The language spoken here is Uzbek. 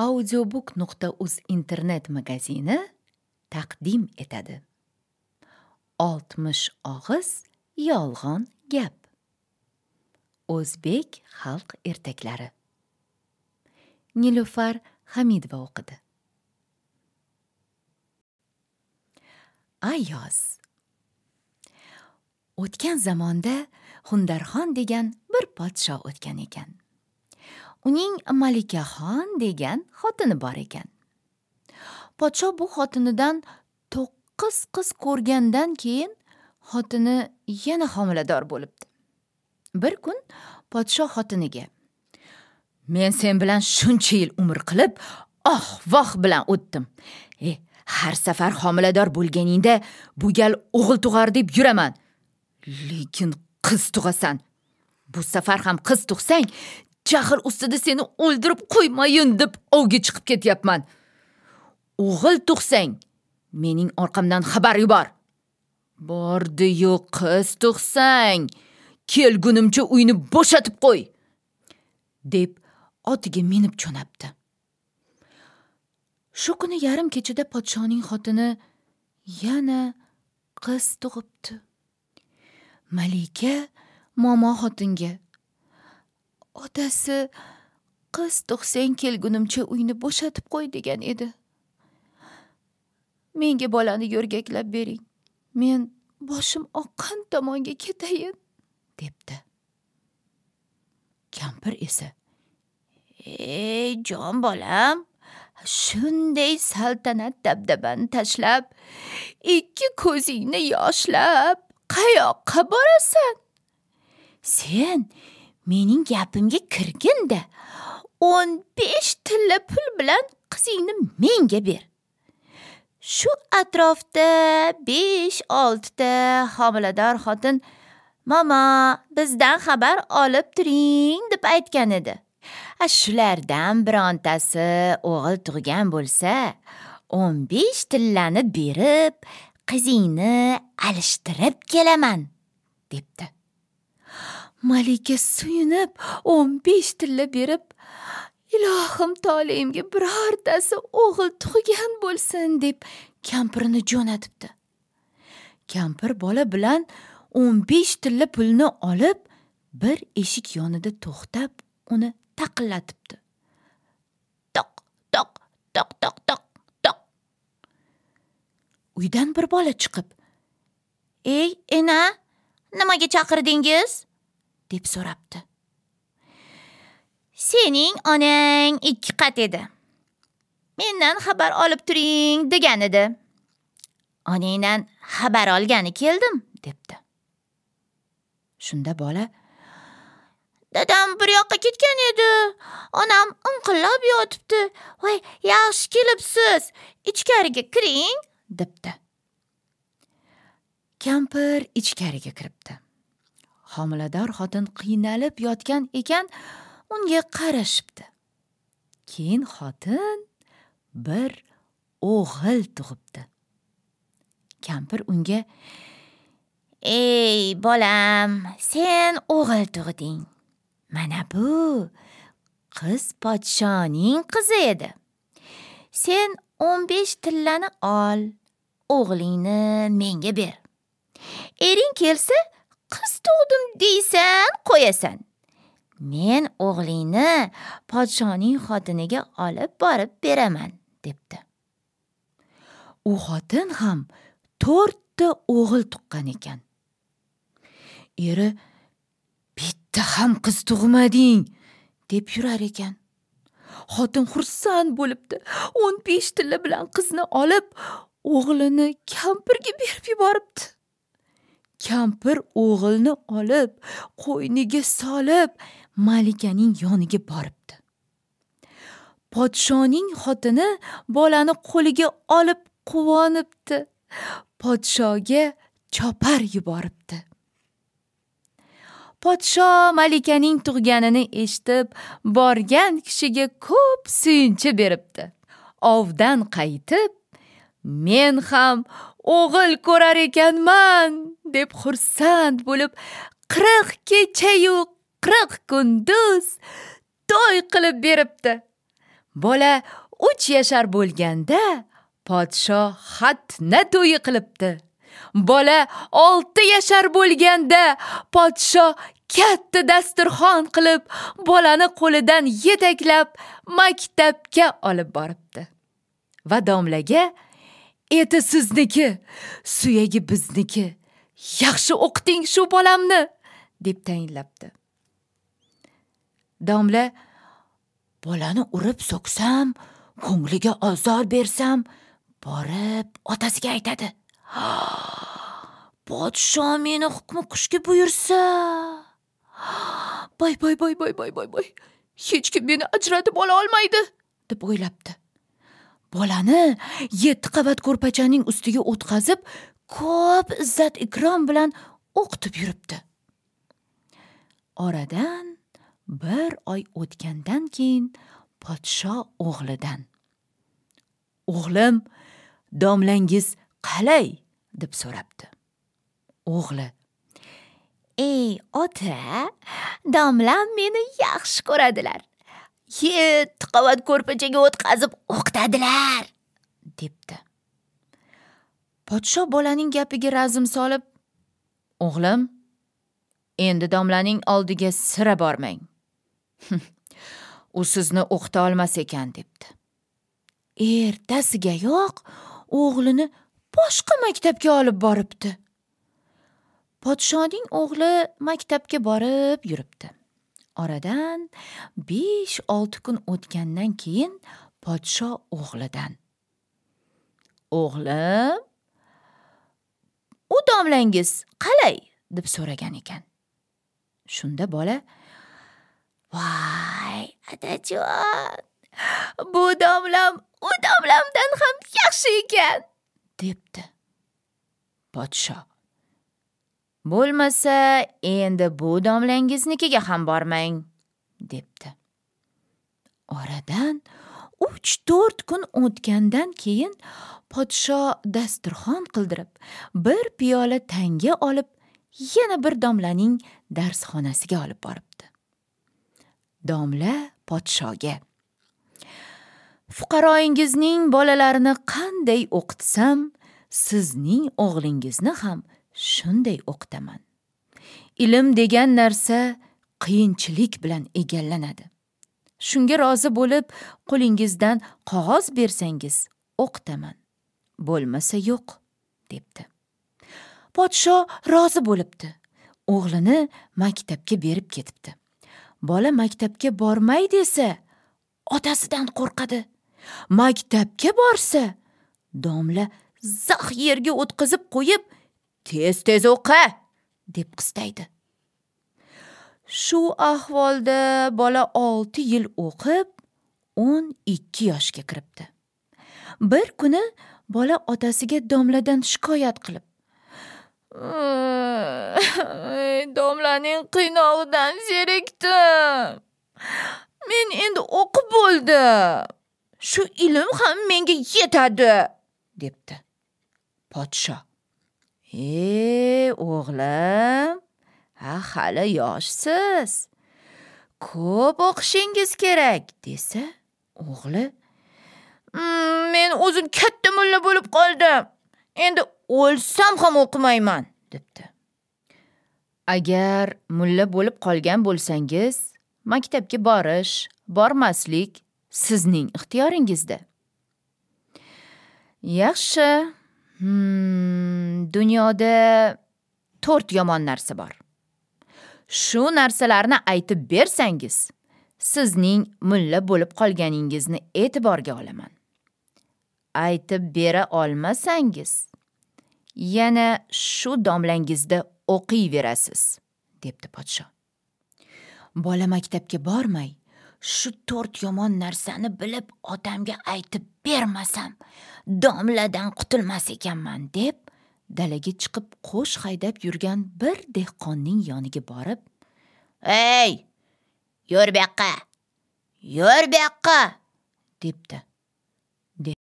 audiobook.uz internet magazini taqdim etadi oltmish og'iz yolg'on gap o'zbek xalq ertaklari nilufar hamidova o'qidi ayoz o'tgan zamonda hundarxon degan bir podsho o'tgan ekan uning malikaxon degan xotini bor ekan podsho bu xotinidan to'qqiz qiz ko'rgandan keyin xotini yana homilador bo'libdi bir kun podsho xotiniga men sen bilan shuncha yil umr qilib oh voh bilan o'tdim e har safar homilador bo'lganingda bu gal o'g'il tug'ar deb yuraman lekin qiz tug'asan bu safar ham qiz tug'sang jahl ustida seni o'ldirib qo'ymayin deb ovga chiqib ketyapman o'g'il tug'sang mening orqamdan xabar yubor bordi qiz tug'sang kelgunimcha uyni bo'shatib qo'y deb otiga minib jo'nabdi shu kuni yarim kechada podshoning xotini yana qiz tug'ibdi malika momo xotinga otasi qiz tug'sang kelgunimcha uyni bo'shatib qo'y degan edi menga bolani yo'rgaklab bering men boshim oqqan tomonga ketayin debdi kampir esa ey jon bolam shunday saltanat dabdabani tashlab ikki ko'zingni yoshlab qayoqqa borasan sen mening gapimga kirginda o'n besh tilla pul bilan qizingni menga ber shu atrofda besh oltita homilador xotin mama bizdan xabar olib turing deb aytgan edi a shulardan birontasi o'g'il tug'gan bo'lsa o'n besh tillani berib qizingni alishtirib kelaman debdi malika suyunib o'n besh tilla berib ilohim toleimga birortasi o'g'il tug'gan bo'lsin deb kampirni jo'natibdi kampir bola bilan o'n besh tilla pulni olib bir eshik yonida to'xtab uni taqillatibdi toq toq toq toq toq toq uydan bir bola chiqib ey ena nimaga chaqirdingiz deb so'rabdi sening onang ikki qat edi mendan xabar olib turing degan edi onangdan xabar olgani keldim debdi shunda bola dadam bir yoqqa ketgan edi onam inqillab yotibdi voy yaxshi kelibsiz ichkariga kiring debdi kampir ichkariga kiribdi homilador xotin qiynalib yotgan ekan unga qarashibdi keyin xotin bir o'g'il tug'ibdi kampir unga ey bolam sen o'g'il tug'ding mana bu qiz podshoning qizi edi sen o'n besh tillani ol o'g'lingni menga ber ering kelsa qiz tug'dim deysan qo'yasan men o'g'lingni podshoning xotiniga olib borib beraman debdi u xotin ham to'rtta o'g'il tuqqan ekan eri bitta ham qiz tug'mading deb yurar ekan xotin xursand bo'libdi o'n besh tilla bilan qizni olib o'g'lini kampirga berib yuboribdi kampir o'g'ilni olib qo'yniga solib malikaning yoniga boribdi podshoning xotini bolani qo'liga olib quvonibdi podshoga chopar yuboribdi podsho malikaning tug'ganini eshitib borgan kishiga ko'p suyunchi beribdi ovdan qaytib men ham o'g'il ko'rar ekanman deb xursand bo'lib qirq kechayu qirq kunduz to'y qilib beribdi bola uch yashar bo'lganda podsho xatna to'yi qilibdi bola olti yashar bo'lganda podsho katta dasturxon qilib bolani qo'lidan yetaklab maktabga olib boribdi va domlaga eti sizniki suyagi bizniki yaxshi o'qiting shu bolamni deb tayinlabdi domla bolani urib so'ksam ko'ngliga ozor bersam borib otasiga aytadi podsho meni hukmi qushga buyursa boy boy boy boy boy boy boy hech kim meni ajratib ola olmaydi deb o'ylabdi bolani yetti qavat ko'rpachaning ustiga o'tkazib ko'p izzat ikrom bilan o'qitib yuribdi oradan bir oy o'tgandan keyin podsho o'g'lidan o'g'lim domlangiz qalay deb so'rabdi o'g'li ey ota domlam meni yaxshi ko'radilar yetti qavat ko'rpachaga o'tqazib o'qitadilar debdi podshoh bolaning gapiga razm solib o'g'lim endi domlaning oldiga sira bormang u sizni o'qita olmas ekan debdi ertasigayoq o'g'lini boshqa maktabga olib boribdi podshoning o'g'li maktabga borib yuribdi oradan besh olti kun o'tgandan keyin podsho o'g'lidan o'g'lim u domlangiz qalay deb so'ragan ekan shunda bola voy otajon bu domlam u domlamdan ham yaxshi ekan debdi podsho Bo'lmasa, endi bu domlangiznikiga ham bormang, debdi. Oradan 3-4 kun o'tgandan keyin podsho dasturxon qildirib, bir piyola tanga olib, yana bir domlaning darsxonasiga olib boribdi. Domla podshoga: fuqaroyingizning bolalarini qanday o'qitsam sizning o'g'lingizni ham shunday o'qitaman ilm degan narsa qiyinchilik bilan egallanadi shunga rozi bo'lib qo'lingizdan qog'oz bersangiz o'qitaman bo'lmasa yo'q debdi podsho rozi bo'libdi o'g'lini maktabga berib ketibdi bola maktabga bormay desa otasidan qo'rqadi maktabga borsa domla zax yerga o'tqazib qo'yib tez tez o'qi deb qistaydi shu ahvolda bola olti yil o'qib o'n ikki yoshga kiribdi bir kuni bola otasiga domladan shikoyat qilib domlaning qiynog'idan zerikdim men endi o'qib bo'ldim shu ilm ham menga yetadi debdi podshoh e o'g'lim ha hali yoshsiz ko'p o'qishingiz kerak desa o'g'li hmm, men o'zim katta mulla bo'lib qoldim endi o'lsam ham o'qimayman debdi agar mulla bo'lib qolgan bo'lsangiz maktabga borish bormaslik sizning ixtiyoringizda yaxshi Hmm, dunyoda to'rt yomon narsa bor. Shu narsalarni aytib bersangiz, sizning mulla bo'lib qolganingizni e'tiborga olaman. Aytib bera olmasangiz, yana shu domlangizda o'qiyverasiz, debdi podsho. Bola maktabga bormay, shu to'rt yomon narsani bilib otamga aytib bermasam domladan qutulmas ekanman deb dalaga chiqib qo'sh haydab yurgan bir dehqonning yoniga borib ey yur buyoqqa yur buyoqqa debdi